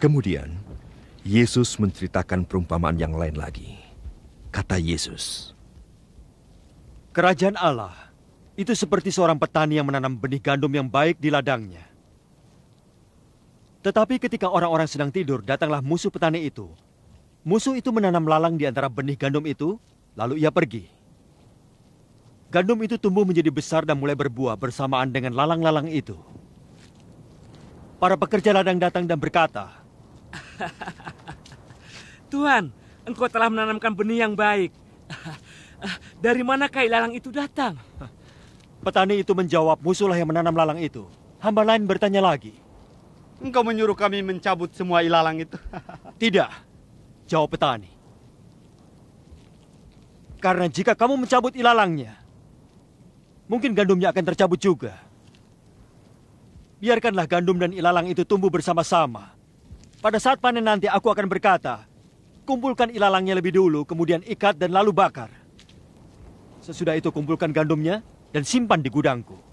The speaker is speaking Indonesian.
Kemudian, Yesus menceritakan perumpamaan yang lain lagi. Kata Yesus, Kerajaan Allah itu seperti seorang petani yang menanam benih gandum yang baik di ladangnya. Tetapi ketika orang-orang sedang tidur, datanglah musuh petani itu. Musuh itu menanam lalang di antara benih gandum itu, lalu ia pergi. Gandum itu tumbuh menjadi besar dan mulai berbuah bersamaan dengan lalang-lalang itu. Para pekerja ladang datang dan berkata, Tuhan, engkau telah menanamkan benih yang baik. Dari mana lalang itu datang? Petani itu menjawab, musuhlah yang menanam lalang itu. Hamba lain bertanya lagi. Engkau menyuruh kami mencabut semua ilalang itu? Tidak, jawab petani. Karena jika kamu mencabut ilalangnya, mungkin gandumnya akan tercabut juga. Biarkanlah gandum dan ilalang itu tumbuh bersama-sama pada saat panen nanti aku akan berkata, kumpulkan ilalangnya lebih dulu, kemudian ikat dan lalu bakar. Sesudah itu kumpulkan gandumnya dan simpan di gudangku.